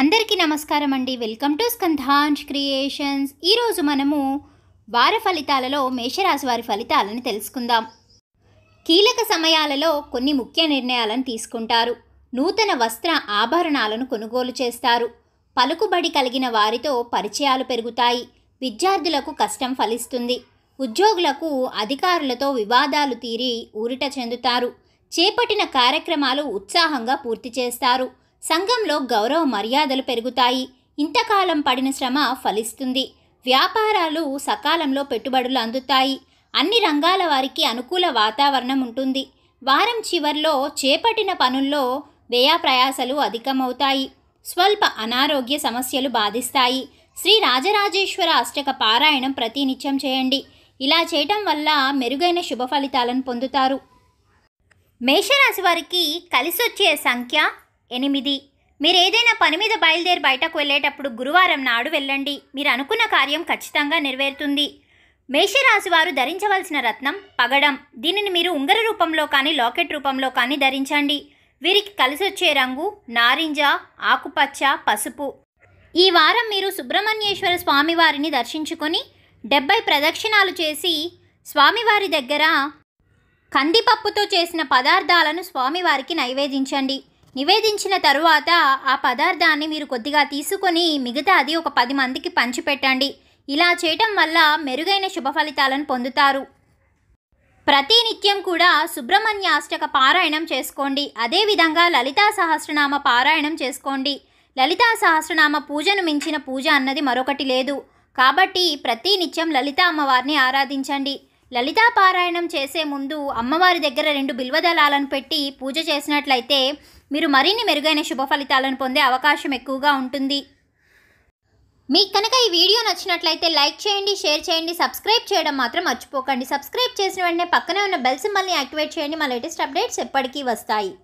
అందరికీ నమస్కారం అండి వెల్కమ్ టు స్కంధాంజ్ క్రియేషన్స్ ఈరోజు మనము వార ఫలితాలలో మేషరాశి వారి ఫలితాలను తెలుసుకుందాం కీలక సమయాలలో కొన్ని ముఖ్య నిర్ణయాలను తీసుకుంటారు నూతన వస్త్ర ఆభరణాలను కొనుగోలు చేస్తారు పలుకుబడి కలిగిన వారితో పరిచయాలు పెరుగుతాయి విద్యార్థులకు కష్టం ఫలిస్తుంది ఉద్యోగులకు అధికారులతో వివాదాలు తీరి ఊరిట చెందుతారు చేపట్టిన కార్యక్రమాలు ఉత్సాహంగా పూర్తి చేస్తారు సంఘంలో గౌరవ మర్యాదలు పెరుగుతాయి ఇంతకాలం పడిన శ్రమ ఫలిస్తుంది వ్యాపారాలు సకాలంలో పెట్టుబడులు అందుతాయి అన్ని రంగాల వారికి అనుకూల వాతావరణం ఉంటుంది వారం చివర్లో చేపట్టిన పనుల్లో వ్యయప్రయాసలు అధికమవుతాయి స్వల్ప అనారోగ్య సమస్యలు బాధిస్తాయి శ్రీ రాజరాజేశ్వర అష్టక పారాయణం ప్రతినిత్యం చేయండి ఇలా చేయటం వల్ల మెరుగైన శుభ ఫలితాలను పొందుతారు మేషరాశి వారికి కలిసొచ్చే సంఖ్య ఎనిమిది మీరు ఏదైనా పని మీద బయలుదేరి బయటకు వెళ్ళేటప్పుడు గురువారం నాడు వెళ్ళండి మీరు అనుకున్న కార్యం ఖచ్చితంగా నెరవేరుతుంది మేషరాశి వారు ధరించవలసిన రత్నం పగడం దీనిని మీరు ఉంగర రూపంలో కానీ లాకెట్ రూపంలో కానీ ధరించండి వీరికి కలిసొచ్చే రంగు నారింజ ఆకుపచ్చ పసుపు ఈ వారం మీరు సుబ్రహ్మణ్యేశ్వర స్వామివారిని దర్శించుకొని డెబ్బై ప్రదక్షిణాలు చేసి స్వామివారి దగ్గర కందిపప్పుతో చేసిన పదార్థాలను స్వామివారికి నైవేదించండి నివేదించిన తరువాత ఆ పదార్థాన్ని మీరు కొద్దిగా తీసుకొని మిగతా అది ఒక పది మందికి పంచిపెట్టండి ఇలా చేయటం వల్ల మెరుగైన శుభ ఫలితాలను పొందుతారు ప్రతినిత్యం కూడా సుబ్రహ్మణ్య అష్టక పారాయణం చేసుకోండి అదేవిధంగా లలితా సహస్రనామ పారాయణం చేసుకోండి లలితా సహస్రనామ పూజను మించిన పూజ అన్నది మరొకటి లేదు కాబట్టి ప్రతినిత్యం లలితా అమ్మవారిని ఆరాధించండి లలితా పారాయణం చేసే ముందు అమ్మవారి దగ్గర రెండు బిల్వదళాలను పెట్టి పూజ చేసినట్లయితే మీరు మరిన్ని మెరుగైన శుభ ఫలితాలను పొందే అవకాశం ఎక్కువగా ఉంటుంది మీకు కనుక ఈ వీడియో నచ్చినట్లయితే లైక్ చేయండి షేర్ చేయండి సబ్స్క్రైబ్ చేయడం మాత్రం మర్చిపోకండి సబ్స్క్రైబ్ చేసిన వెంటనే పక్కనే ఉన్న బెల్ సింబల్ని యాక్టివేట్ చేయండి మా లేటెస్ట్ అప్డేట్స్ ఎప్పటికీ వస్తాయి